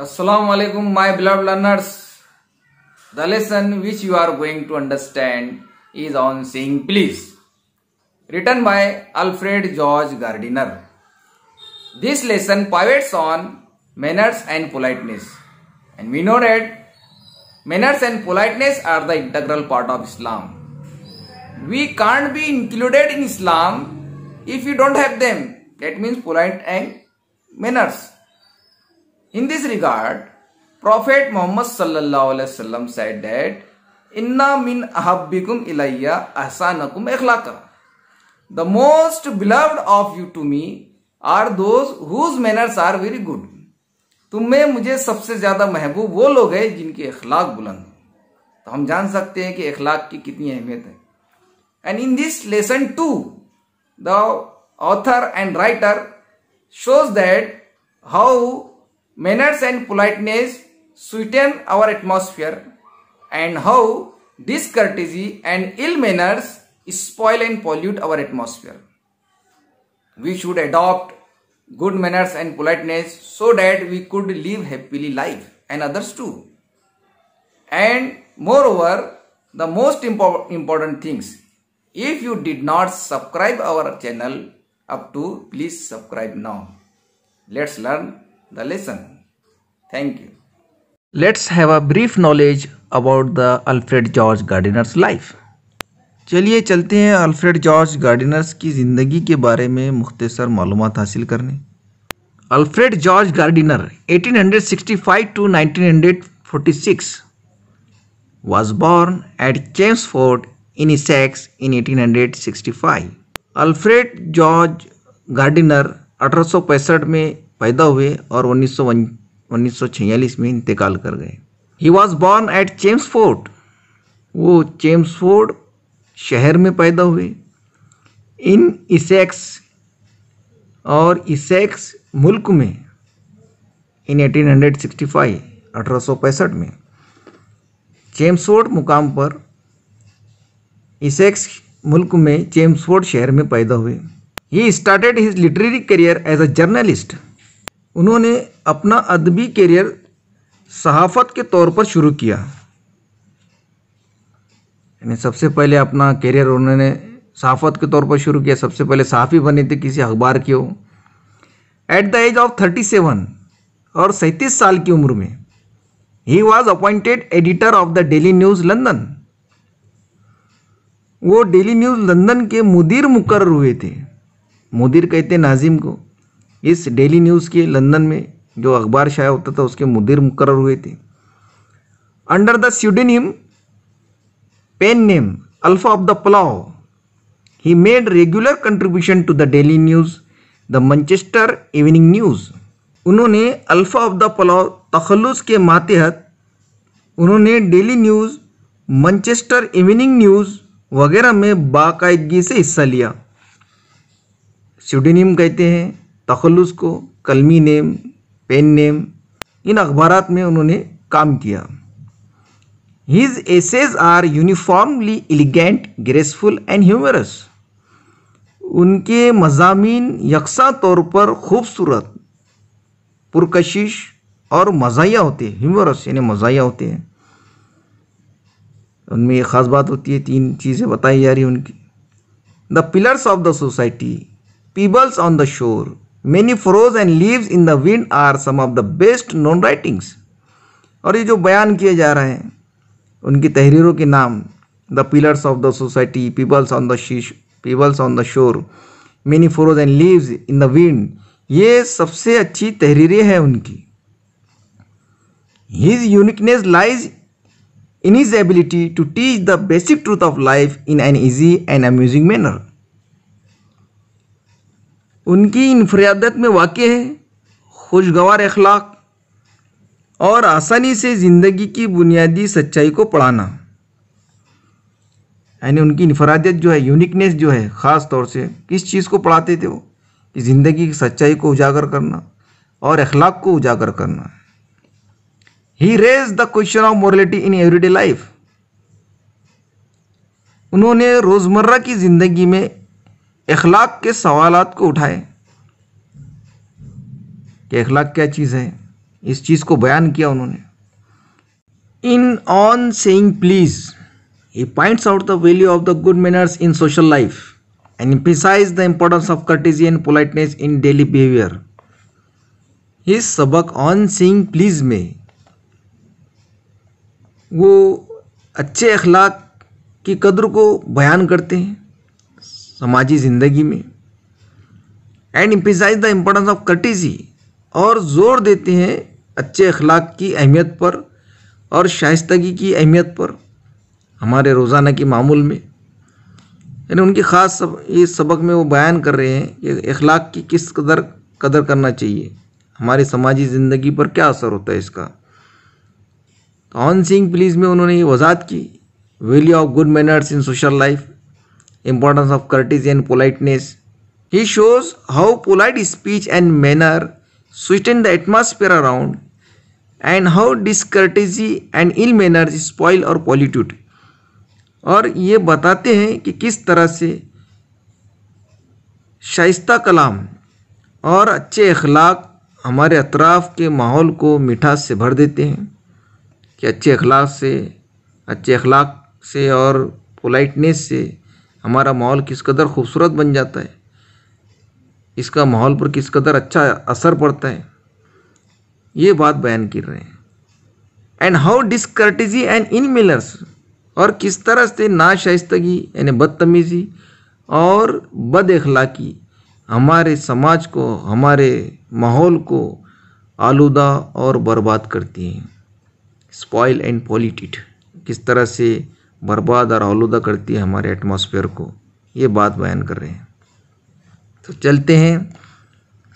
Assalamualaikum my beloved learners. The lesson which you are going to understand is on saying please. Written by Alfred George Gardiner. This lesson pivots on manners and politeness. And we know that Manners and politeness are the integral part of Islam. We can't be included in Islam if we don't have them. That means polite and manners. In this regard, Prophet Muhammad sallallahu alaihi wasallam said that Inna min ahabbikum ilayya ahsanakum ikhlaqa. The most beloved of you to me are those whose manners are very good. तुम्हें मुझे सबसे ज्यादा महबूब वो लोग हैं जिनके अखलाक बुलंद तो हम जान सकते हैं कि अखलाक की कितनी अहमियत है and in this lesson to the author and writer shows that how manners and politeness sweeten our atmosphere and how discourtesy and ill manners spoil and pollute our atmosphere we should adopt good manners and politeness so that we could live happily life and others too. And moreover, the most impor important things, if you did not subscribe our channel up to, please subscribe now. Let's learn the lesson. Thank you. Let's have a brief knowledge about the Alfred George Gardiner's life. चलिए चलते हैं Alfred George गार्डिनर्स की ज़िंदगी के बारे में मुख्तसर मालूम हासिल करने Alfred George Gardiner 1865 to 1946 was born at Chelmsford in Essex in 1865. Alfred George Gardiner अठारह में पैदा हुए और उन्नीस में इंतकाल कर गए he was born at Chelmsford वो चेम्सफोर्ड शहर में पैदा हुए इन इसेक्स और इसेक्स मुल्क में इन 1865 अठारह में चेम्सफोर्ड मुकाम पर इसेक्स मुल्क में चेम्सफोर्ड शहर में पैदा हुए he started his literary career as a journalist उन्होंने अपना अदबी करियर सहाफ़त के तौर पर शुरू किया यानी सबसे पहले अपना करियर उन्होंने साफत के तौर पर शुरू किया सबसे पहले साफ़ी बने थे किसी अखबार के हो at the age of thirty seven और सैंतीस साल की उम्र में he was appointed editor of the Daily News London वो डेली न्यूज़ लंदन के मुदीर मुकर हुए थे मुदीर कहते नाजिम को इस डेली न्यूज़ के लंदन में जो अखबार शाया होता था उसके मुदीर मुकर हुए थे under the pseudonym pen name Alpha of the Plough. He made regular contribution to the Daily News, the Manchester Evening News. उन्होंने अल्फ़ा ऑफ द पलाव तखलुस के मातहत उन्होंने Daily News Manchester Evening News वगैरह में बाकायदगी से हिस्सा लिया सीडोनिम कहते हैं तखलुस को कलमी नेम पेन नेम इन अखबार में उन्होंने काम किया His essays are uniformly elegant, graceful and humorous. उनके मजामी यकसा तौर पर खूबसूरत पुरकशिश और मज़ाया होते हैं ह्यूमरस यानी मज़ाया होते हैं उनमें ये ख़ास बात होती है तीन चीज़ें बताई जा रही उनकी the pillars of the society pebbles on the shore many furrows and leaves in the wind are some of the best non writings और ये जो बयान किए जा रहे हैं उनकी तहरीरों के नाम the pillars of the society pebbles on the shore pebbles on the shore many furrows and leaves in the wind ये सबसे अच्छी तहरीरें हैं उनकी his uniqueness lies in his ability to teach the basic truth of life in an easy and amusing manner उनकी इनफरियादत में वाक़ है खुशगवार अखलाक और आसानी से ज़िंदगी की बुनियादी सच्चाई को पढ़ाना यानी उनकी इनफरादियत जो है यूनिकनेस जो है ख़ास तौर से किस चीज़ को पढ़ाते थे वो कि ज़िंदगी की सच्चाई को उजागर करना और अखलाक को उजागर करना he raise the question of morality in everyday life उन्होंने रोज़मर्रा की ज़िंदगी में अखलाक के सवालत को उठाए कि अखलाक क्या चीज़ है इस चीज़ को बयान किया उन्होंने in on saying please he points out the value of the good manners in social life and emphasises the importance of courtesy and politeness in daily behaviour इस सबक ऑन सीइंग प्लीज में वो अच्छे अखलाक की कदर को बयान करते हैं समाजी ज़िंदगी में and emphasises the importance of courtesy और ज़ोर देते हैं अच्छे अखलाक की अहमियत पर और शाइस्तगी की अहमियत पर हमारे रोज़ाना के मामूल में यानी उनकी ख़ास सब इस सबक में वो बयान कर रहे हैं कि अखलाक की किस कदर कदर करना चाहिए हमारी समाजी ज़िंदगी पर क्या असर होता है इसका तो ऑन सिंह प्लीज़ में उन्होंने ये वजात की value of good manners in social life importance of courtesy and politeness he shows how polite speech and manner in the atmosphere around and how discourtesy and ill manners spoil और pollute और ये बताते हैं कि किस तरह से शाइस्ता कलाम और अच्छे अखलाक हमारे अतराफ़ के माहौल को मिठास से भर देते हैं कि अच्छे अखलाक से अच्छे अखलाक से और पोलाइटनेस से हमारा माहौल किस कदर खूबसूरत बन जाता है इसका माहौल पर किस कदर अच्छा असर पड़ता है ये बात बयान कर रहे हैं एंड हाउ डिसकर्टेजी एंड इनमिलर्स और किस तरह से शाइस्तगी यानी बदतमीजी और बद अखलाकी हमारे समाज को हमारे माहौल को आलूदा और बर्बाद करती हैं स्पॉइल एंड पॉलिटिट किस तरह से बर्बाद और आलूदा करती है हमारे एटमॉस्फेयर को ये बात बयान कर रहे हैं तो चलते हैं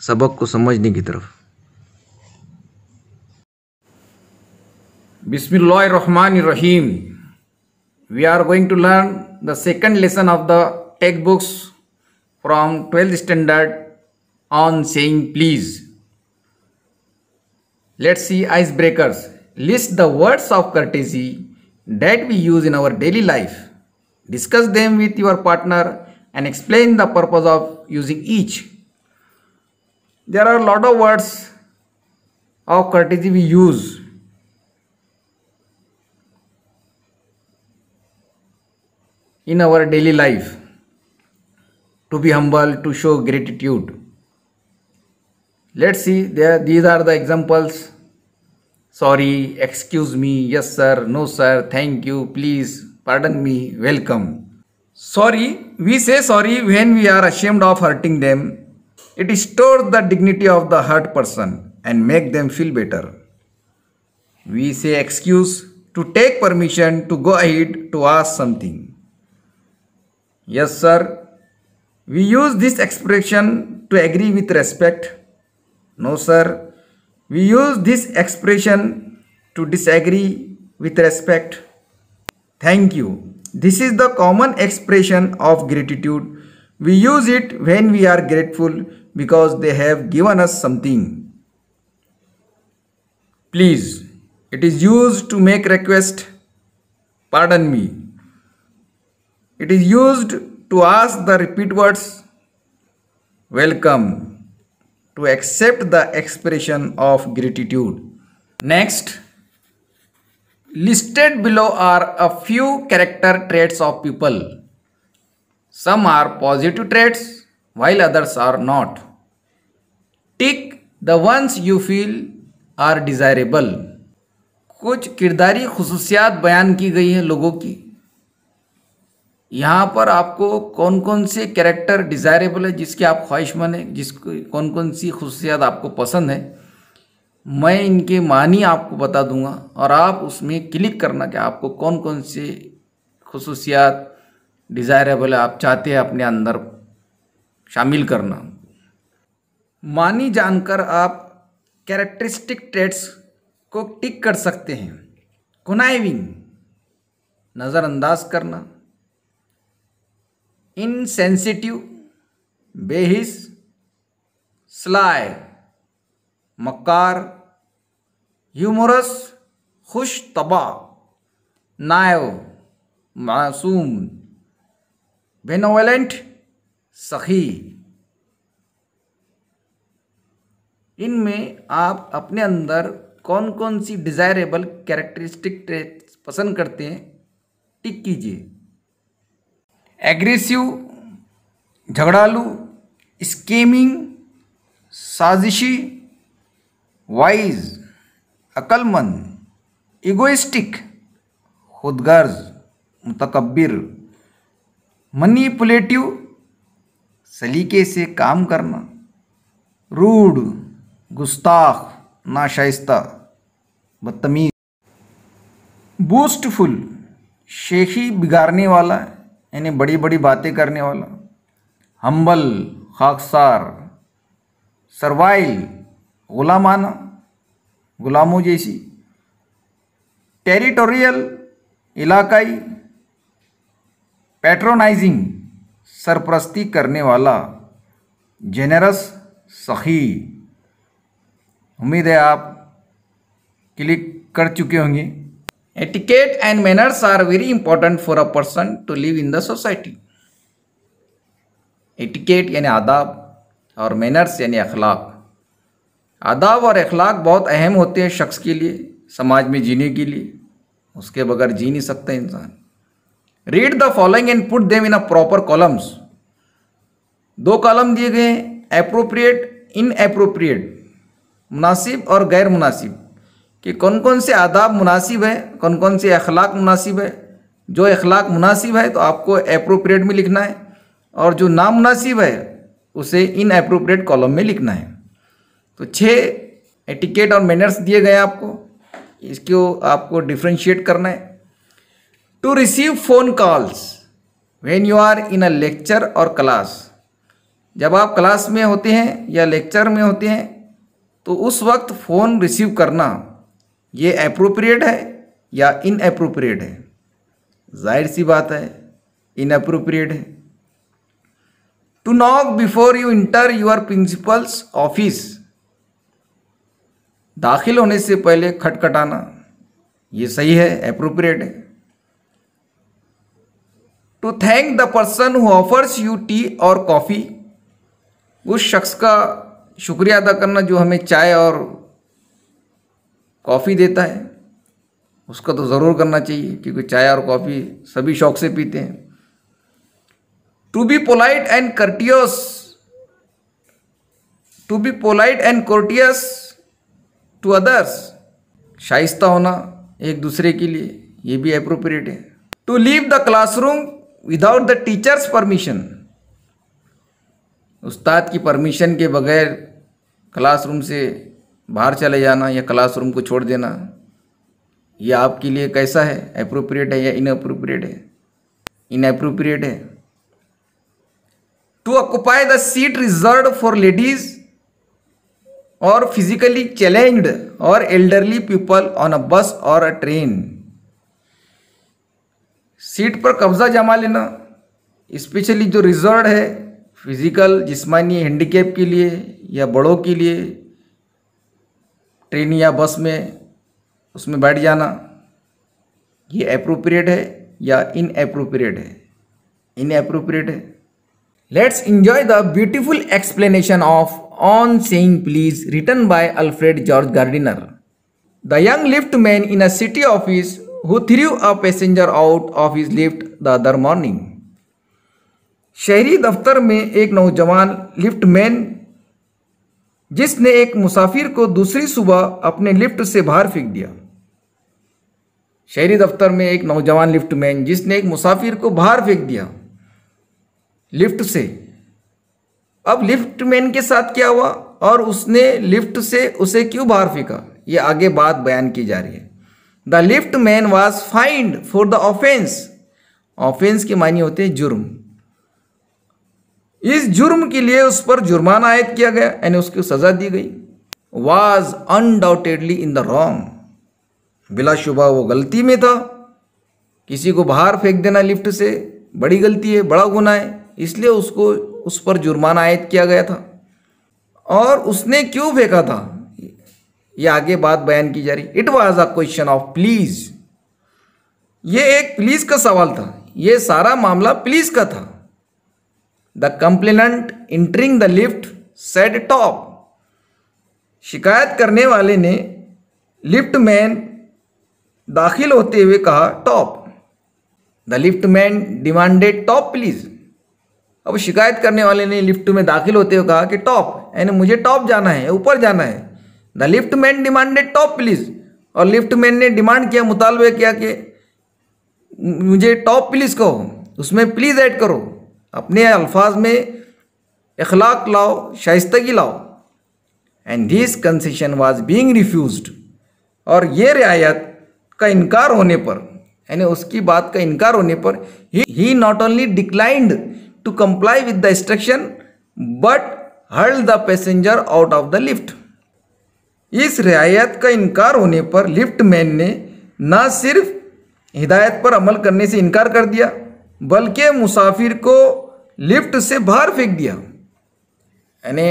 सबक को समझने की तरफ Bismillah Rahman Rahim. We are going to learn the second lesson of the textbooks from 12th standard on saying please. Let's see icebreakers. List the words of courtesy that we use in our daily life. Discuss them with your partner and explain the purpose of using each. There are a lot of words of courtesy we use in our daily life to be humble, to show gratitude. Let's see, there, these are the examples. Sorry, excuse me, yes sir, no sir, thank you, please, pardon me, welcome. Sorry, we say sorry when we are ashamed of hurting them. It restores the dignity of the hurt person and make them feel better. We say excuse to take permission to go ahead to ask something. Yes, sir. We use this expression to agree with respect. No, sir. We use this expression to disagree with respect. Thank you. This is the common expression of gratitude. We use it when we are grateful because they have given us something. Please. It is used to make request. Pardon me. It is used to ask the repeat words welcome to accept the expression of gratitude. Next, listed below are a few character traits of people. Some are positive traits while others are not. Tick the ones you feel are desirable. कुछ किरदारी खसूसियात बयान की गई हैं लोगों की यहाँ पर आपको कौन कौन से कैरेक्टर डिज़ायरेबल है जिसके आप ख्वाहिशमंद हैं जिस कौन कौन सी खसूसियात आपको पसंद है मैं इनके मानी आपको बता दूंगा और आप उसमें क्लिक करना कि आपको कौन कौन से खसूसियात डिज़ायरेबल है आप चाहते हैं अपने अंदर शामिल करना मानी जानकर आप कैरेक्टरिस्टिक ट्रेट्स को टिक कर सकते हैं कुनाइविंग नज़रअंदाज करना इनसेंसिटिव बेहिस स्लाय मक्कार ह्यूमरस खुश तबा नायव मासूम बेनोवेलेंट सखी इनमें आप अपने अंदर कौन कौन सी डिज़ायरेबल कैरेक्टरिस्टिक ट्रेट पसंद करते हैं टिक कीजिए एग्रेसिव झगड़ालू स्कीमिंग साजिशी वाइज अकलमंद इगोइस्टिक खुदगर्ज मुतकबिर मनीपुलेटिव सलीके से काम करना रूड गुस्ताख नाशाइस्ता बदतमीज बूस्टफुल शेखी बिगाड़ने वाला यानी बड़ी बड़ी बातें करने वाला हम्बल खाकसार सर्वाइल गुलामाना गुलामों जैसी टेरिटोरियल इलाकाई पैट्रोनाइजिंग सरप्रस्ती करने वाला जेनरस सखी उम्मीद है आप क्लिक कर चुके होंगे etiquette and manners are very important for a person to live in the society. Etiquette यानी आदाब और मैनर्स यानी अखलाक आदाब और अखलाक बहुत अहम होते हैं शख्स के लिए समाज में जीने के लिए उसके बगैर जी नहीं सकते इंसान read the following and put them in a proper columns दो कॉलम दिए गए हैं अप्रोप्रिएट इन अप्रोप्रिएट मुनासिब और गैर मुनासिब कि कौन कौन से आदाब मुनासिब है कौन कौन से अखलाक मुनासिब है जो अखलाक मुनासिब है तो आपको अप्रोप्रिएट में लिखना है और जो नामनासिब है उसे इन अप्रोप्रिएट कॉलम में लिखना है तो छः एटिकेट और मैनर्स दिए गए आपको इसको आपको डिफ्रेंशिएट करना है to receive phone calls when you are in a lecture और क्लास जब आप क्लास में होते हैं या लेक्चर में होते हैं तो उस वक्त फ़ोन रिसीव करना ये अप्रोप्रिएट है या इन अप्रोप्रिएट है जाहिर सी बात है इन अप्रोप्रिएट है to knock before you enter your principal's office दाखिल होने से पहले खटखटाना ये सही है अप्रोप्रिएट है to thank the person who offers you tea और कॉफ़ी उस शख्स का शुक्रिया अदा करना जो हमें चाय और कॉफ़ी देता है उसका तो ज़रूर करना चाहिए क्योंकि चाय और कॉफ़ी सभी शौक से पीते हैं to be polite and courteous to be polite and courteous to others शाइस्ता होना एक दूसरे के लिए ये भी अप्रोप्रिएट है to leave the classroom without the teacher's permission उस्ताद की परमिशन के बगैर क्लासरूम से बाहर चले जाना या क्लासरूम को छोड़ देना ये आपके लिए कैसा है अप्रोप्रिएट है या इनअप्रोप्रिएट है इनअप्रोप्रिएट है to occupy the seat reserve for ladies और फिजिकली चैलेंज्ड और elderly people on a bus और अ ट्रेन सीट पर कब्जा जमा लेना स्पेशली जो रिजर्व है फिजिकल जिस्मानी हैंडीकेप के लिए या बड़ों के लिए ट्रेन या बस में उसमें बैठ जाना ये अप्रोप्रिएट है या इन अप्रोप्रिएट है इन अप्रोप्रिएट है let's enjoy the beautiful explanation of on saying please written by Alfred George Gardiner the young lift man in a city office who threw a passenger out of his lift the other morning शहरी दफ्तर में एक नौजवान lift man जिसने एक मुसाफिर को दूसरी सुबह अपने लिफ्ट से बाहर फेंक दिया शहरी दफ्तर में एक नौजवान लिफ्टमैन जिसने एक मुसाफिर को बाहर फेंक दिया लिफ्ट से अब लिफ्टमैन के साथ क्या हुआ और उसने लिफ्ट से उसे क्यों बाहर फेंका यह आगे बात बयान की जा रही है the lift man was fined for the offence offence के मानी होते हैं जुर्म इस जुर्म के लिए उस पर जुर्माना आयद किया गया यानी उसकी सज़ा दी गई was undoubtedly in the wrong बिलाशुबा वो गलती में था किसी को बाहर फेंक देना लिफ्ट से बड़ी गलती है बड़ा गुना है इसलिए उसको उस पर जुर्माना आयद किया गया था और उसने क्यों फेंका था ये आगे बात बयान की जा रही it was a question of please ये एक प्लीज का सवाल था ये सारा मामला प्लीज का था the complainant entering the lift said top शिकायत करने वाले ने लिफ्ट मैन दाखिल होते हुए कहा top the lift man demanded top please अब शिकायत करने वाले ने लिफ्ट में दाखिल होते हुए कहा कि टॉप यानी मुझे टॉप जाना है ऊपर जाना है the lift man demanded top please और लिफ्ट मैन ने डिमांड किया मुतालबे किया कि मुझे टॉप प्लीज़ कहो उसमें प्लीज़ ऐड करो अपने अल्फाज में अखलाक लाओ शाइस्तगी लाओ and this concession was being refused और ये रियायत का इनकार होने पर यानी उसकी बात का इनकार होने पर he not only declined to comply with the instruction but hurled the passenger out of the lift इस रियायत का इनकार होने पर लिफ्ट मैन ने न सिर्फ हिदायत पर अमल करने से इनकार कर दिया बल्कि मुसाफिर को लिफ्ट से बाहर फेंक दिया यानी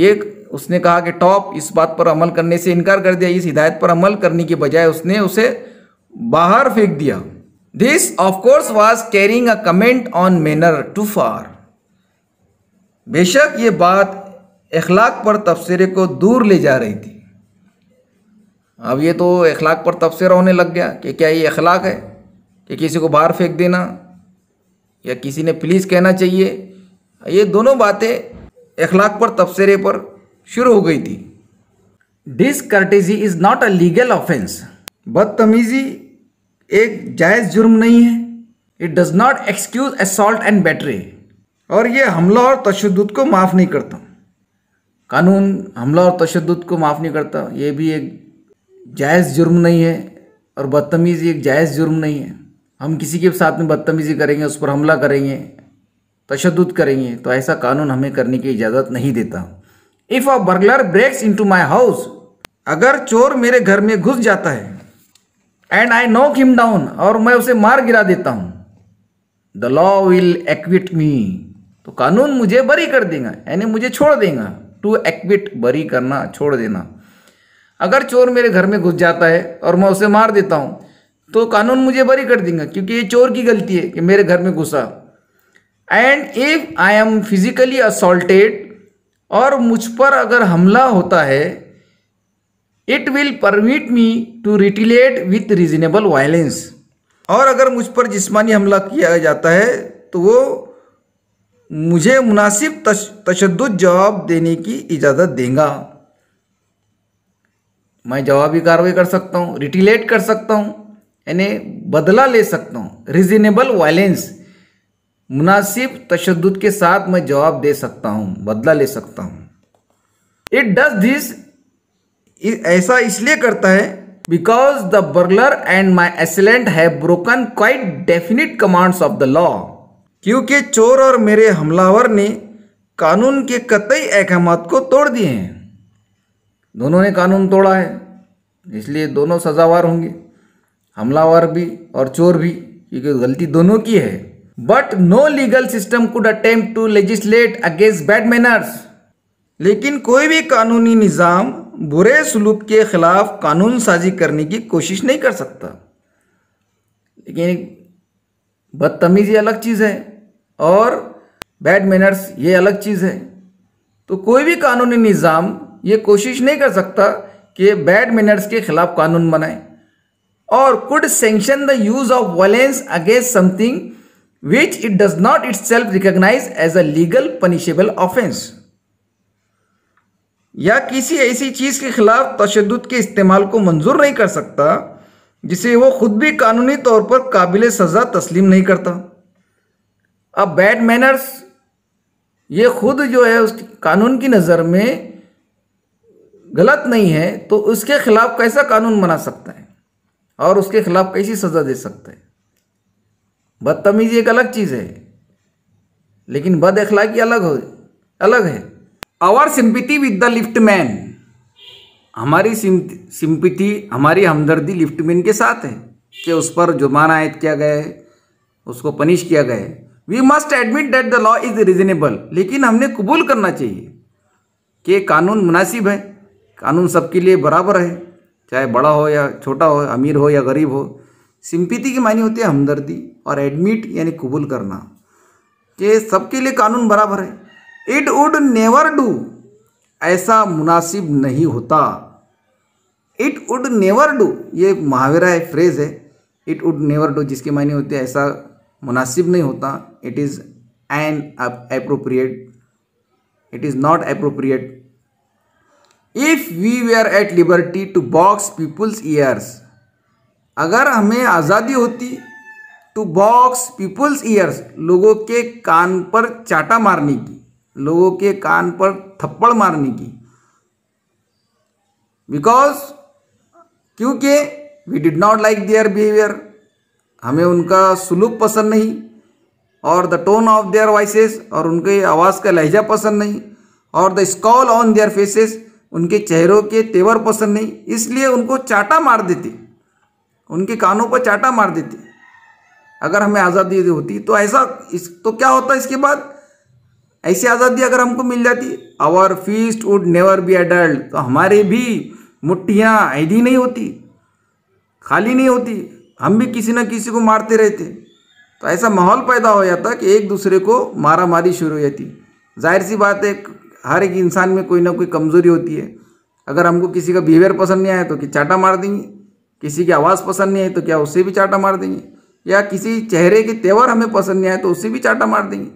ये उसने कहा कि टॉप इस बात पर अमल करने से इनकार कर दिया इस हिदायत पर अमल करने के बजाय उसने उसे बाहर फेंक दिया this of course was carrying a comment on manner too far बेशक ये बात अखलाक पर तबसरे को दूर ले जा रही थी अब ये तो अखलाक पर तबसरा होने लग गया कि क्या ये अखलाक है कि किसी को बाहर फेंक देना या किसी ने प्लीज़ कहना चाहिए ये दोनों बातें अखलाक पर तबसरे पर शुरू हो गई थी discourtesy is not a legal offence बदतमीज़ी एक जायज़ जुर्म नहीं है it does not excuse assault and battery और ये हमला और तशद को माफ़ नहीं करता कानून हमला और तशद को माफ़ नहीं करता ये भी एक जायज़ जुर्म नहीं है और बदतमीज़ी एक जायज़ जुर्म नहीं है हम किसी के साथ में बदतमीजी करेंगे उस पर हमला करेंगे तशद करेंगे तो ऐसा कानून हमें करने की इजाज़त नहीं देता if a burglar breaks into my house अगर चोर मेरे घर में घुस जाता है and I knock him down और मैं उसे मार गिरा देता हूँ the law will acquit me तो कानून मुझे बरी कर देगा यानी मुझे छोड़ देगा टू एक्विट बरी करना छोड़ देना अगर चोर मेरे घर में घुस जाता है और मैं उसे मार देता हूँ तो कानून मुझे बरी कर देगा क्योंकि ये चोर की गलती है कि मेरे घर में घुसा and if I am physically assaulted और मुझ पर अगर हमला होता है it will permit me to retaliate with reasonable violence और अगर मुझ पर जिसमानी हमला किया जाता है तो वो मुझे मुनासिब तशद जवाब देने की इजाज़त देगा मैं जवाबी कार्रवाई कर सकता हूँ रिटिलेट कर सकता हूँ यानी बदला ले सकता हूँ रिजनेबल वायलेंस मुनासिब तशद के साथ मैं जवाब दे सकता हूँ बदला ले सकता हूँ इट डज दिस ऐसा इसलिए करता है because the burglar and my assailant have broken quite definite commands of the law क्योंकि चोर और मेरे हमलावर ने कानून के कतई अहकाम को तोड़ दिए हैं दोनों ने कानून तोड़ा है इसलिए दोनों सजावार होंगे हमलावर भी और चोर भी क्योंकि गलती दोनों की है but no legal system could attempt to legislate against bad manners लेकिन कोई भी कानूनी निज़ाम बुरे सलूक के खिलाफ कानून साजी करने की कोशिश नहीं कर सकता लेकिन बदतमीज़ी अलग चीज़ है और बैड मैनर्स ये अलग चीज़ है तो कोई भी कानूनी निज़ाम ये कोशिश नहीं कर सकता कि बैड मैनर्स के ख़िलाफ़ कानून बनाए or could sanction the use of violence against something which it does not itself recognize as a legal punishable offense या किसी ऐसी चीज़ के खिलाफ तशद के इस्तेमाल को मंजूर नहीं कर सकता जिसे वो खुद भी कानूनी तौर पर काबिल सज़ा तस्लीम नहीं करता अब बैड मैनर्स ये खुद जो है उस कानून की नज़र में गलत नहीं है तो उसके खिलाफ कैसा कानून बना सकता है और उसके खिलाफ कैसी सज़ा दे सकते हैं बदतमीजी एक अलग चीज़ है लेकिन बद अखलाकी अलग हो अलग है our sympathy with the lift man हमारी सिंपति हमारी हमदर्दी लिफ्ट मैन के साथ है कि उस पर जुर्माना आयद किया गया है उसको पनिश किया गया है we must admit that the law is reasonable लेकिन हमने कबूल करना चाहिए कि कानून मुनासिब है कानून सबके लिए बराबर है चाहे बड़ा हो या छोटा हो अमीर हो या गरीब हो सिंपीति की मानी होती है हमदर्दी और एडमिट यानी कबूल करना कि सबके लिए कानून बराबर है इट वुड नेवर डू ऐसा मुनासिब नहीं होता इट वुड नेवर डू ये मुहावरा है फ्रेज़ है इट वुड नेवर डू जिसकी मायने होती है ऐसा मुनासिब नहीं होता it is inappropriate it is not appropriate if we were at liberty to box people's ears अगर हमें आज़ादी होती टू बॉक्स पीपुल्स ईयर्स लोगों के कान पर चाटा मारने की लोगों के कान पर थप्पड़ मारने की बिकॉज क्योंकि we did not like their behaviour हमें उनका सुलूक पसंद नहीं और the tone of their voice और उनके आवाज़ का लहजा पसंद नहीं और the scowl on their faces उनके चेहरों के तेवर पसंद नहीं इसलिए उनको चाटा मार देते उनके कानों पर चाटा मार देते अगर हमें आज़ादी होती तो ऐसा इस तो क्या होता इसके बाद ऐसी आज़ादी अगर हमको मिल जाती our fists would never be idle तो हमारे भी मुठ्ठियाँ ऐधी नहीं होती खाली नहीं होती हम भी किसी न किसी को मारते रहते तो ऐसा माहौल पैदा हो जाता कि एक दूसरे को मारा मारी शुरू हो जाती जाहिर सी बात है हर एक इंसान में कोई ना कोई कमज़ोरी होती है अगर हमको किसी का बिहेवियर पसंद नहीं आया तो कि चाटा मार देंगे किसी की आवाज़ पसंद नहीं आई तो क्या उससे भी चाटा मार देंगे या किसी चेहरे के तेवर हमें पसंद नहीं आए तो उससे भी चाटा मार देंगे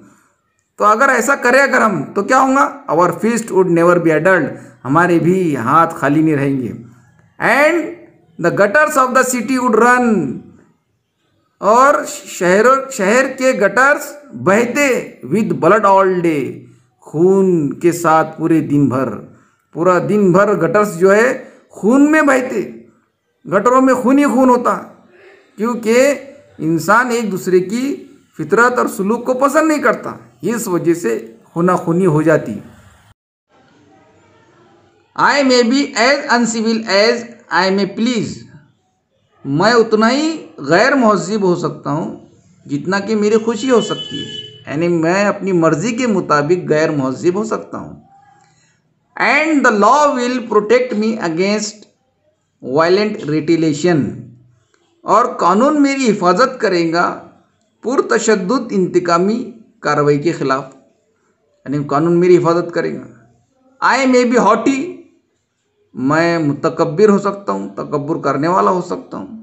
तो अगर ऐसा करें अगर हम तो क्या होगा our fist would never be idle हमारे भी हाथ खाली नहीं रहेंगे and the gutters of the city would run और शहरों शहर के गटर्स बहते विद ब्लड ऑल डे खून के साथ पूरे दिन भर पूरा दिन भर गटर्स जो है खून में बहते गटरों में खून ही खून होता क्योंकि इंसान एक दूसरे की फितरत और सलूक को पसंद नहीं करता इस वजह से खुना खूनी हो जाती I may be as uncivil as I may please मैं उतना ही गैर महजब हो सकता हूँ जितना कि मेरी खुशी हो सकती है यानी मैं अपनी मर्जी के मुताबिक गैर महजब हो सकता हूँ and the law will protect me against violent retaliation और कानून मेरी हिफाजत करेगा पुरतशद इंतकामी कार्रवाई के ख़िलाफ़ यानी कानून मेरी हिफाजत करेगा आई मे बी हॉटी मैं मुतकबर हो सकता हूँ तकबर करने वाला हो सकता हूँ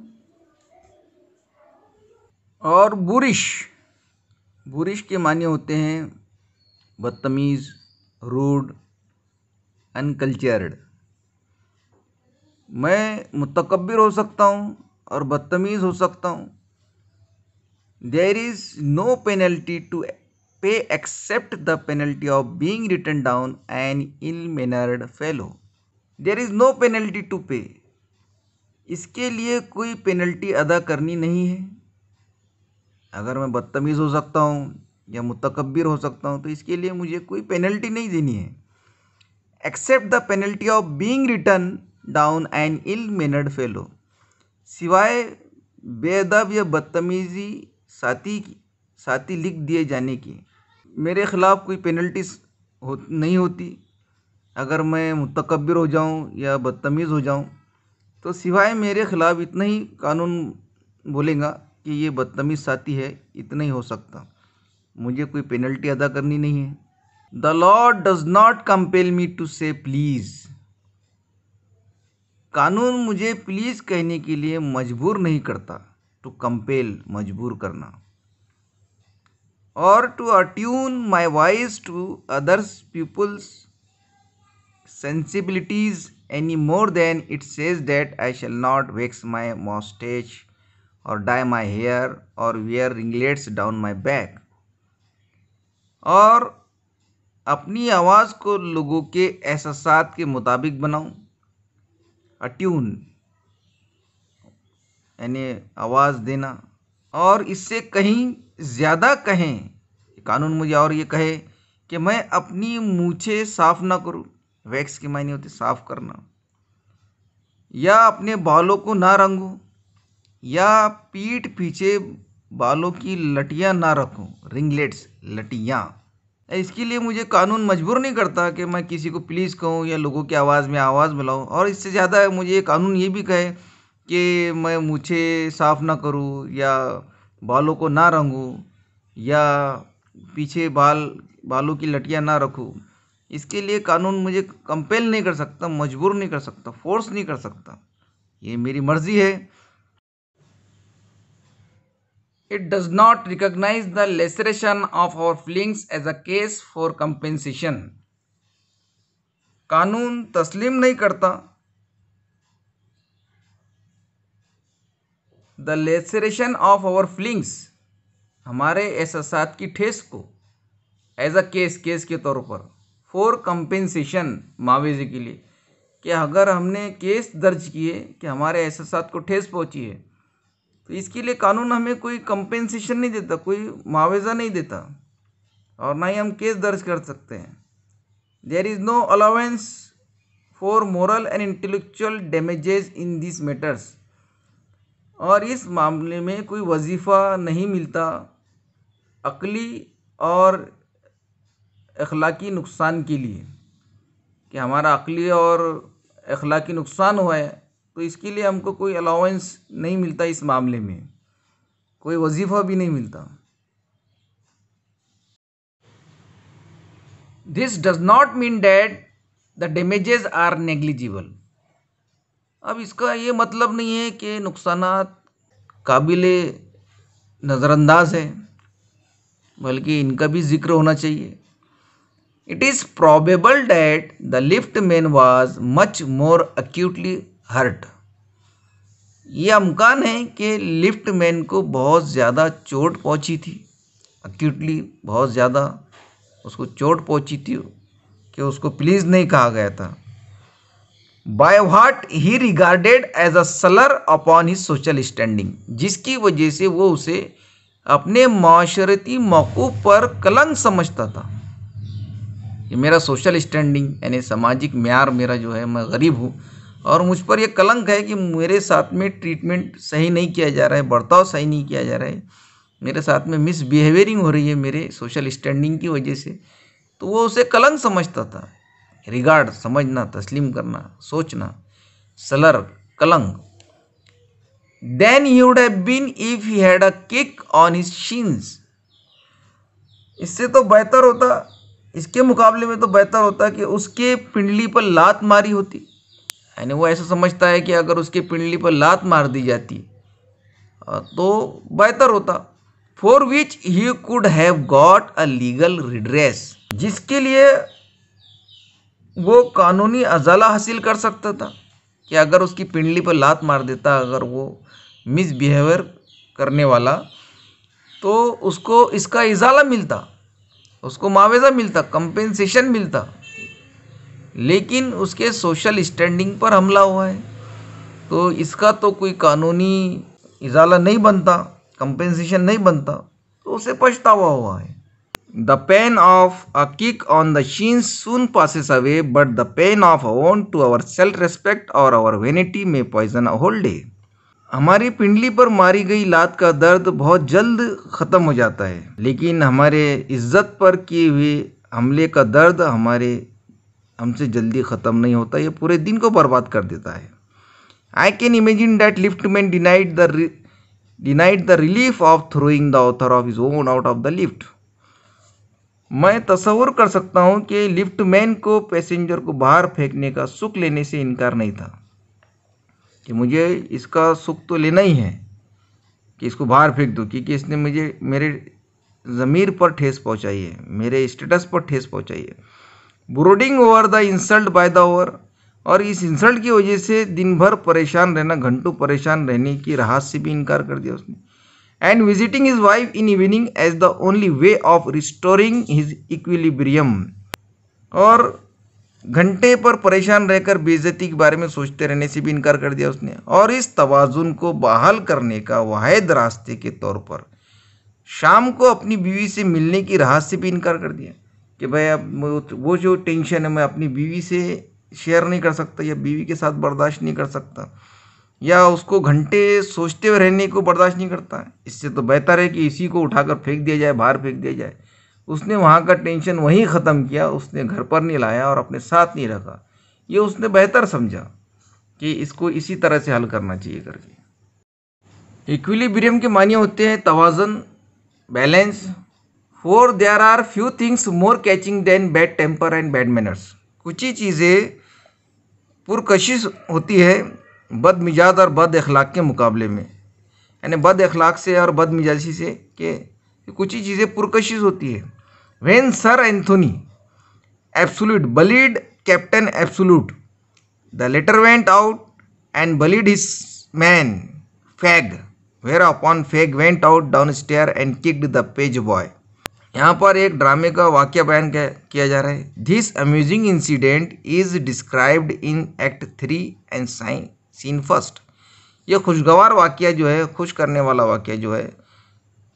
और बुरिश बुरिश के मायने होते हैं बदतमीज़ रूड अनकल्चर्ड मैं मतकबर हो सकता हूँ और बदतमीज़ हो सकता हूँ there is no penalty to pay except the penalty of being written down an ill mannered fellow there is no penalty to pay इसके लिए कोई पेनल्टी अदा करनी नहीं है अगर मैं बदतमीज़ हो सकता हूँ या मुतकब्बिर हो सकता हूँ तो इसके लिए मुझे कोई पेनल्टी नहीं देनी है except the penalty of being written down an ill mannered fellow सिवाय बेदब या बदतमीज़ी साथी की साथी लिख दिए जाने की मेरे ख़िलाफ़ कोई पेनल्टी हो नहीं होती अगर मैं मुतकबर हो जाऊँ या बदतमीज़ हो जाऊँ तो सिवाय मेरे ख़िलाफ़ इतना ही कानून बोलेगा कि ये बदतमीज़ साथी है इतना ही हो सकता मुझे कोई पेनल्टी अदा करनी नहीं है the law does not compel me to say please कानून मुझे प्लीज़ कहने के लिए मजबूर नहीं करता टू कंपेल मजबूर करना और to attune my voice to others people's sensibilities any more than it says that I shall not wax my moustache or dye my hair or wear ringlets down my back और अपनी आवाज़ को लोगों के एहसास के मुताबिक बनाऊं अट्यून यानी आवाज़ देना और इससे कहीं ज़्यादा कहें कानून मुझे और ये कहे कि मैं अपनी मूछे साफ़ ना करूं वैक्स के मायने होते साफ़ करना या अपने बालों को ना रंगूं या पीठ पीछे बालों की लटियाँ ना रखूँ रिंगलेट्स लटियाँ इसके लिए मुझे कानून मजबूर नहीं करता कि मैं किसी को प्लीज़ कहूँ या लोगों की आवाज़ में आवाज़ मिलाऊँ और इससे ज़्यादा मुझे कानून ये भी कहे कि मैं मुझे साफ़ ना करूँ या बालों को ना रंगूँ या पीछे बाल बालों की लटियाँ ना रखूँ इसके लिए कानून मुझे कंपेल नहीं कर सकता मजबूर नहीं कर सकता फोर्स नहीं कर सकता ये मेरी मर्ज़ी है It does not recognize the laceration of our feelings as a case for compensation. कानून तस्लीम नहीं करता the laceration of our feelings हमारे एहसास की ठेस को एज अ केस केस के तौर पर फॉर कंपेंसेशन मावेजी के लिए कि अगर हमने केस दर्ज किए कि हमारे एहसास को ठेस पहुंची है तो इसके लिए कानून हमें कोई कंपेंसेशन नहीं देता कोई मुआवजा नहीं देता और ना ही हम केस दर्ज कर सकते हैं there is no allowance for moral and intellectual damages in this matters और इस मामले में कोई वजीफ़ा नहीं मिलता अकली और अखलाकी नुकसान के लिए कि हमारा अकली और अखलाकी नुकसान हुआ है तो इसके लिए हमको कोई अलाउंस नहीं मिलता इस मामले में कोई वजीफ़ा भी नहीं मिलता this does not mean that the damages are negligible अब इसका ये मतलब नहीं है कि नुकसान काबिल नज़रअंदाज है बल्कि इनका भी जिक्र होना चाहिए it is probable that the lift man was much more acutely hurt ये अमकान है कि लिफ्ट मैन को बहुत ज़्यादा चोट पहुंची थी अक्यूटली बहुत ज़्यादा उसको चोट पहुंची थी कि उसको प्लीज़ नहीं कहा गया था by what he regarded as a slur upon his social standing जिसकी वजह से वो उसे अपने माशरती मौक़ पर कलंक समझता था ये मेरा सोशल स्टैंडिंग यानी सामाजिक म्यार मेरा जो है मैं गरीब हूँ और मुझ पर यह कलंक है कि मेरे साथ में ट्रीटमेंट सही नहीं किया जा रहा है बर्ताव सही नहीं किया जा रहा है मेरे साथ में मिसबिहेवियरिंग हो रही है मेरे सोशल स्टैंडिंग की वजह से तो वो उसे कलंक समझता था रिगार्ड समझना तस्लीम करना सोचना सलर कलंक than he would have been if he had a kick on his shins इससे तो बेहतर होता इसके मुकाबले में तो बेहतर होता कि उसके पिंडली पर लात मारी होती यानी वो ऐसा समझता है कि अगर उसकी पिंडली पर लात मार दी जाती तो बेहतर होता for which he could have got a legal redress जिसके लिए वो कानूनी अजाला हासिल कर सकता था कि अगर उसकी पिंडली पर लात मार देता अगर वो मिसबिहेवियर करने वाला तो उसको इसका इजाला मिलता उसको मुआवजा मिलता कंपेंसेशन मिलता लेकिन उसके सोशल स्टैंडिंग पर हमला हुआ है तो इसका तो कोई कानूनी इजाला नहीं बनता कंपेंसेशन नहीं बनता तो उसे पछतावा हुआ है the pain of a kick on the shin soon passes away but the pain of a wound to our self respect or our vanity may poison a whole day हमारी पिंडली पर मारी गई लात का दर्द बहुत जल्द ख़त्म हो जाता है लेकिन हमारे इज्जत पर किए हुए हमले का दर्द हमारे हमसे जल्दी ख़त्म नहीं होता ये पूरे दिन को बर्बाद कर देता है I can imagine that lift man denied the denied the relief of throwing the author of his wound out of the lift मैं तस्वर कर सकता हूँ कि लिफ्ट मैन को पैसेंजर को बाहर फेंकने का सुख लेने से इनकार नहीं था कि मुझे इसका सुख तो लेना ही है कि इसको बाहर फेंक दो क्योंकि इसने मुझे मेरे ज़मीर पर ठेस पहुँचाई है मेरे स्टेटस पर ठेस पहुँचाई है brooding over the insult by the over और इस इंसल्ट की वजह से दिन भर परेशान रहना घंटों परेशान रहने की राहत से भी इनकार कर दिया उसने and visiting his wife in evening as the only way of restoring his equilibrium और घंटे पर परेशान रहकर बेजती के बारे में सोचते रहने से भी इनकार कर दिया उसने और इस तोज़ुन को बहाल करने का वाद रास्ते के तौर पर शाम को अपनी बीवी से मिलने की राहत से भी इनकार कर दिया कि भाई अब वो जो टेंशन है मैं अपनी बीवी से शेयर नहीं कर सकता या बीवी के साथ बर्दाश्त नहीं कर सकता या उसको घंटे सोचते हुए रहने को बर्दाश्त नहीं करता इससे तो बेहतर है कि इसी को उठाकर फेंक दिया जाए बाहर फेंक दिया जाए उसने वहाँ का टेंशन वहीं ख़त्म किया उसने घर पर नहीं लाया और अपने साथ नहीं रखा ये उसने बेहतर समझा कि इसको इसी तरह से हल करना चाहिए करके इक्विलिब्रियम के मानिए होते हैं तोज़न balance for there are few things more catching than bad temper and bad manners कुछ ही चीज़ें पुरकशिश होती है बद मिजाज और बद अखलाक के मुकाबले में यानी बद अखलाक से और बद मिजाजी से के कुछ ही चीज़ें पुरकशिश होती है when sir Anthony Absolute bullied captain Absolute the latter went out and bullied his man Fag whereupon Fag went out downstairs and kicked the page boy यहाँ पर एक ड्रामे का वाक्य बयान किया जा रहा है this amusing incident is described in act three and scene scene first ये खुशगवार वाक्य जो है खुश करने वाला वाक्य जो है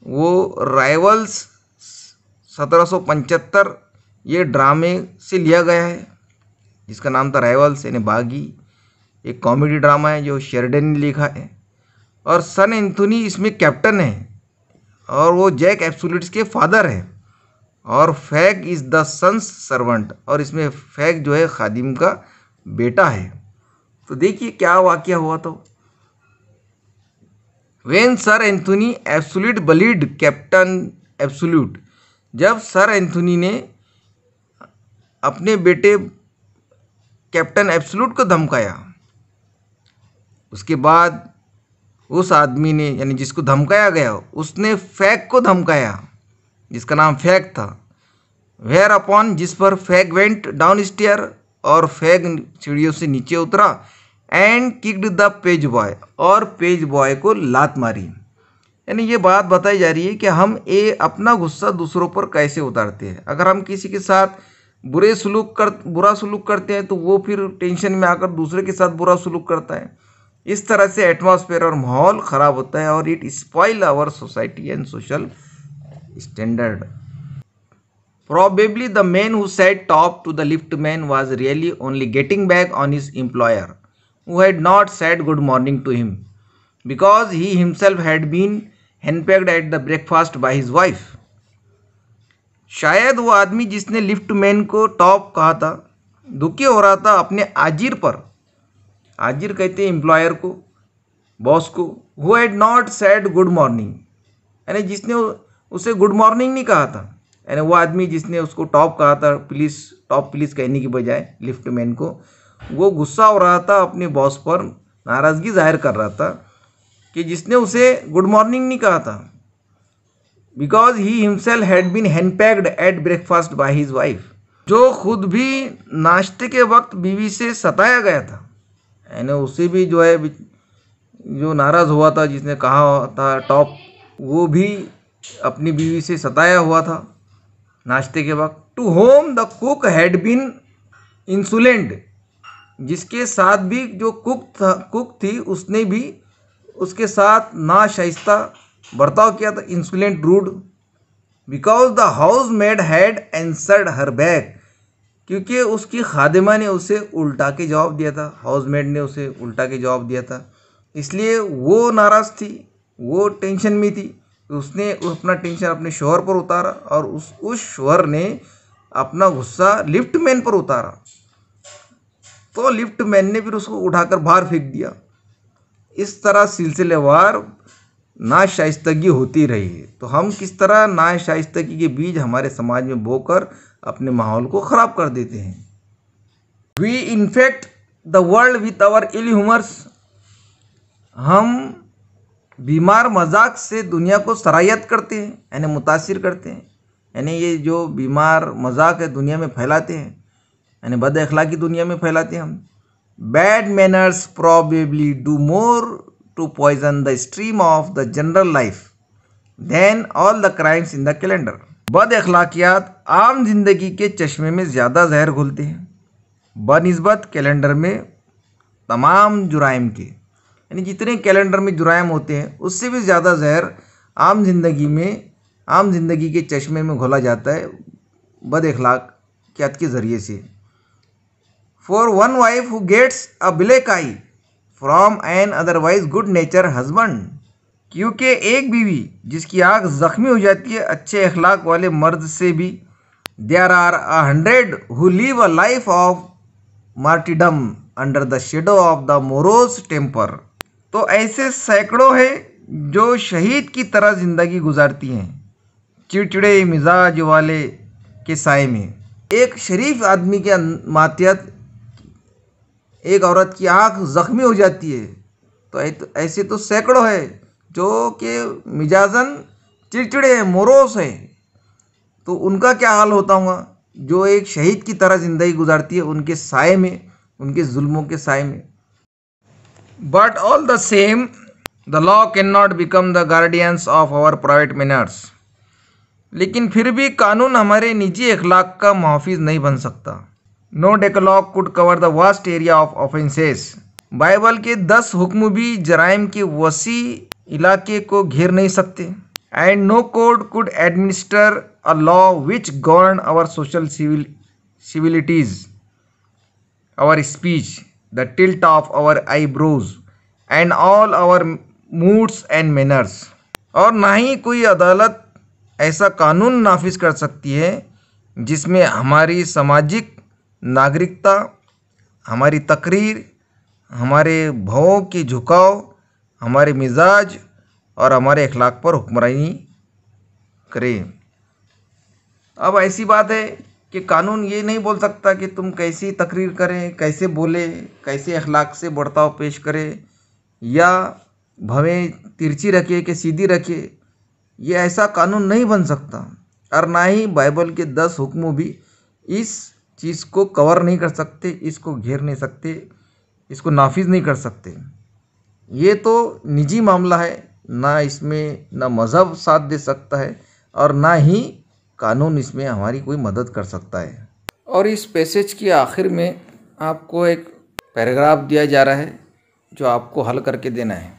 वो राइवल्स 1775 ये ड्रामे से लिया गया है जिसका नाम था राइवल्स यानी बागी एक कॉमेडी ड्रामा है जो शेरडन ने लिखा है और सन एंथोनी इसमें कैप्टन है और वो जैक एब्सोल्यूट्स के फादर हैं और Fag is the son's servant और इसमें फैक जो है खादिम का बेटा है तो देखिए क्या वाक्य हुआ तो when sir Anthony Absolute bullied captain Absolute जब सर एंथोनी ने अपने बेटे कैप्टन एब्सोल्यूट को धमकाया उसके बाद उस आदमी ने यानी जिसको धमकाया गया उसने फैक को धमकाया जिसका नाम फैक था वेयर अपॉन जिस पर फैक वेंट डाउन स्टेयर और फैक सीढ़ियों से नीचे उतरा and kicked the page boy और पेज बॉय को लात मारी यानी ये बात बताई जा रही है कि हम ए अपना गुस्सा दूसरों पर कैसे उतारते हैं अगर हम किसी के साथ बुरे सलूक कर बुरा सलूक करते हैं तो वो फिर टेंशन में आकर दूसरे के साथ बुरा सलूक करता है इस तरह से एटमॉस्फेयर और माहौल खराब होता है और it spoil our society and social standard probably the man who said top to the lift man was really only getting back on his employer who had not said good morning to him because he himself had been henpecked at the breakfast by his wife शायद वो आदमी जिसने lift man को top कहा था दुखी हो रहा था अपने आजिर पर आजिर कहते हैं एम्प्लॉयर को बॉस को who had not said good morning यानी जिसने उसे गुड मॉर्निंग नहीं कहा था यानी वो आदमी जिसने उसको टॉप कहा था प्लीज़ टॉप प्लीज़ कहने की बजाय लिफ्टमैन को वो गुस्सा हो रहा था अपने बॉस पर नाराज़गी जाहिर कर रहा था कि जिसने उसे गुड मॉर्निंग नहीं कहा था because he himself had been henpecked at breakfast by his wife जो खुद भी नाश्ते के वक्त बीवी से सताया गया था यानी उसे भी जो है जो नाराज़ हुआ था जिसने कहा था टॉप वो भी अपनी बीवी से सताया हुआ था नाश्ते के वक्त to whom the cook had been insolent जिसके साथ भी जो कुक था कुक थी उसने भी उसके साथ शाइस्ता बर्ताव किया था insolent rude because the housemaid had answered her back क्योंकि उसकी खादिमा ने उसे उल्टा के जवाब दिया था हाउसमेट ने उसे उल्टा के जवाब दिया था इसलिए वो नाराज़ थी वो टेंशन में थी उसने अपना टेंशन अपने शोहर पर उतारा और उस उस शोहर ने अपना गुस्सा लिफ्ट मैन पर उतारा तो लिफ्ट मैन ने फिर उसको उठाकर बाहर फेंक दिया इस तरह सिलसिलेवार नाशाइस्तगी होती रही है तो हम किस तरह नाशाइस्तगी के बीज हमारे समाज में बोकर अपने माहौल को ख़राब कर देते हैं we infect the world with our ill humours हम बीमार मजाक से दुनिया को सराहियत करते हैं यानी मुतासर करते हैं यानी ये जो बीमार मजाक है दुनिया में फैलाते हैं यानी बद अखलाकी दुनिया में फैलाते हैं हम bad manners probably do more to poison the stream of the general life than all the crimes in the calendar बद अखलाकियात आम जिंदगी के चश्मे में ज़्यादा जहर घुलते हैं बनस्बत कैलेंडर में तमाम जुराइम के यानी जितने कैलेंडर में जुराइम होते हैं उससे भी ज़्यादा जहर आम जिंदगी में आम जिंदगी के चश्मे में घोला जाता है बद अखलाकियात के ज़रिए से for one wife who gets a black eye from an otherwise good natured husband क्योंकि एक बीवी जिसकी आग ज़ख्मी हो जाती है अच्छे अखलाक वाले मर्द से भी there are a hundred who live a life of martyrdom under the shadow of the morose temper तो ऐसे सैकड़ों हैं जो शहीद की तरह ज़िंदगी गुजारती हैं चिड़चिड़े मिजाज वाले के साय में एक शरीफ आदमी के अं-, मातियत एक औरत की आँख ज़ख्मी हो जाती है तो ऐसे तो सैकड़ों है जो कि मिजाजन चिड़चिड़े हैं मोरोस हैं तो उनका क्या हाल होता होगा जो एक शहीद की तरह ज़िंदगी गुजारती है उनके साय में उनके जुल्मों के साय में but all the same the law can not become the guardians of our private manners लेकिन फिर भी कानून हमारे निजी अखलाक का मुहाफ़ नहीं बन सकता no decalogue could cover the vast area of offences Bible के दस हुक्म भी जराइम के वसी इलाके को घेर नहीं सकते and no code could administer a law which govern our social civil civilities our speech the tilt of our eyebrows and all our moods and manners और ना ही कोई अदालत ऐसा कानून नाफिज कर सकती है जिसमें हमारी सामाजिक नागरिकता हमारी तकरीर हमारे भावों के झुकाव हमारे मिजाज और हमारे अखलाक पर हुक्मरानी करें अब ऐसी बात है कि कानून ये नहीं बोल सकता कि तुम कैसी तकरीर करें कैसे बोले कैसे अखलाक से बर्ताव पेश करें या भवें तिरछी रखे कि सीधी रखे ये ऐसा कानून नहीं बन सकता और ना ही बाइबल के दस हुक्म भी इस चीज़ को कवर नहीं कर सकते इसको घेर नहीं सकते इसको नाफिज नहीं कर सकते ये तो निजी मामला है ना इसमें ना मज़हब साथ दे सकता है और ना ही कानून इसमें हमारी कोई मदद कर सकता है और इस पैसेज के आखिर में आपको एक पैराग्राफ दिया जा रहा है जो आपको हल करके देना है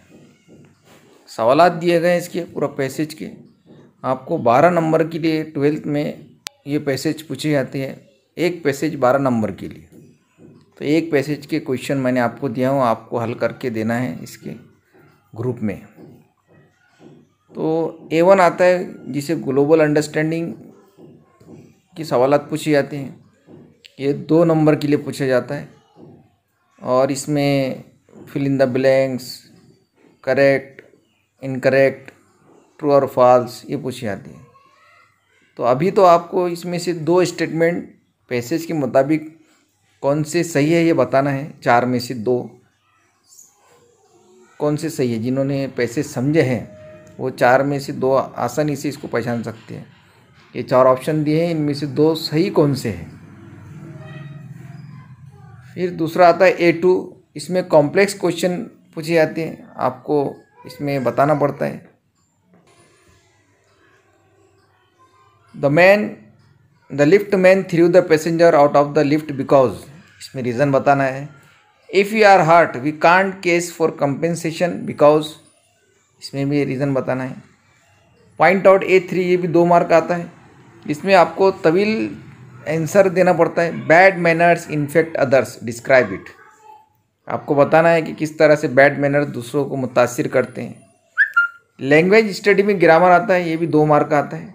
सवाल दिए गए इसके पूरा पैसेज के आपको बारह नंबर के लिए ट्वेल्थ में ये पैसेज पूछे जाते हैं एक पैसेज बारह नंबर के लिए तो एक पैसेज के क्वेश्चन मैंने आपको दिया हूँ आपको हल करके देना है इसके ग्रुप में तो ए वन आता है जिसे ग्लोबल अंडरस्टैंडिंग के सवाल पूछे जाते हैं ये दो नंबर के लिए पूछा जाता है और इसमें fill in the blanks correct incorrect true और फॉल्स ये पूछी जाती है तो अभी तो आपको इसमें से दो स्टेटमेंट पैसेज के मुताबिक कौन से सही है ये बताना है चार में से दो कौन से सही है जिन्होंने पैसे समझे हैं वो चार में से दो आसानी से इसको पहचान सकते हैं ये चार ऑप्शन दिए हैं इनमें से दो सही कौन से हैं फिर दूसरा आता है ए टू इसमें कॉम्प्लेक्स क्वेश्चन पूछे जाते हैं आपको इसमें बताना पड़ता है the man the lift man threw the passenger out of the lift because इसमें रीज़न बताना है if you are hurt we can't case for compensation because इसमें भी रीज़न बताना है पॉइंट आउट ए थ्री ये भी दो मार्क आता है इसमें आपको तवील आंसर देना पड़ता है bad manners infect others describe it आपको बताना है कि किस तरह से बैड मैनर्स दूसरों को मुतासर करते हैं लैंग्वेज स्टडी में ग्रामर आता है ये भी दो मार्क आता है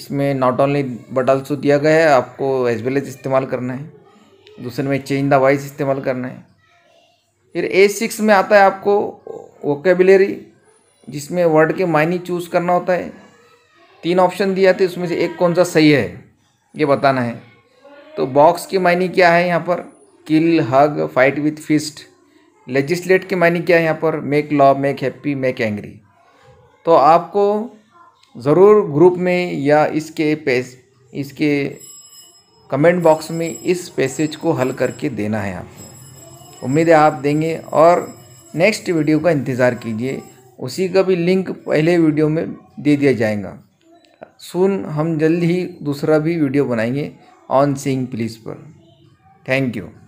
इसमें नॉट ओनली बट दिया गया है आपको एज वेल एज इस्तेमाल करना है दूसरे में चेंज द वॉइस इस्तेमाल करना है फिर ए सिक्स में आता है आपको वोकेबुलरी जिसमें वर्ड के मायने चूज़ करना होता है तीन ऑप्शन दिया थे तो उसमें से एक कौन सा सही है ये बताना है तो बॉक्स के मायने क्या है यहाँ पर kill hug fight with fist legislate के मायने क्या है यहाँ पर make law make happy make angry तो आपको ज़रूर ग्रुप में या इसके पेज इसके कमेंट बॉक्स में इस पैसेज को हल करके देना है आपको उम्मीद है आप देंगे और नेक्स्ट वीडियो का इंतज़ार कीजिए उसी का भी लिंक पहले वीडियो में दे दिया जाएगा सुन हम जल्द ही दूसरा भी वीडियो बनाएंगे ऑन सीइंग प्लीज़ पर थैंक यू